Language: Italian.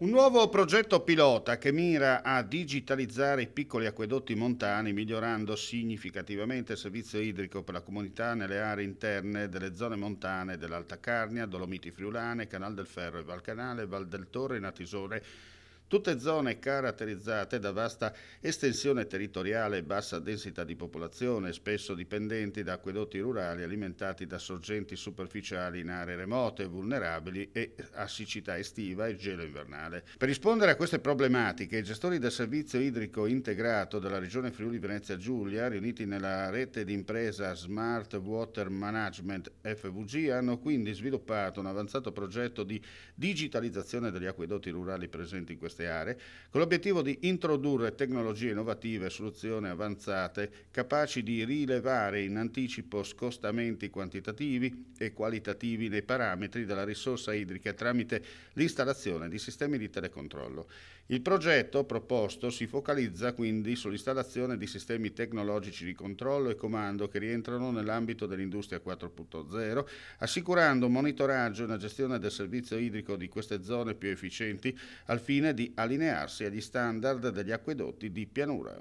Un nuovo progetto pilota che mira a digitalizzare i piccoli acquedotti montani, migliorando significativamente il servizio idrico per la comunità nelle aree interne delle zone montane dell'Alta Carnia, Dolomiti Friulane, Canal del Ferro e Valcanale, Val del Torre e Atisone tutte zone caratterizzate da vasta estensione territoriale e bassa densità di popolazione, spesso dipendenti da acquedotti rurali alimentati da sorgenti superficiali in aree remote, vulnerabili e a siccità estiva e gelo invernale. Per rispondere a queste problematiche, i gestori del servizio idrico integrato della Regione Friuli Venezia Giulia, riuniti nella rete d'impresa Smart Water Management FVG, hanno quindi sviluppato un avanzato progetto di digitalizzazione degli acquedotti rurali presenti in questa queste aree, con l'obiettivo di introdurre tecnologie innovative e soluzioni avanzate capaci di rilevare in anticipo scostamenti quantitativi e qualitativi nei parametri della risorsa idrica tramite l'installazione di sistemi di telecontrollo. Il progetto proposto si focalizza quindi sull'installazione di sistemi tecnologici di controllo e comando che rientrano nell'ambito dell'industria 4.0, assicurando un monitoraggio e una gestione del servizio idrico di queste zone più efficienti al fine di allinearsi agli standard degli acquedotti di pianura.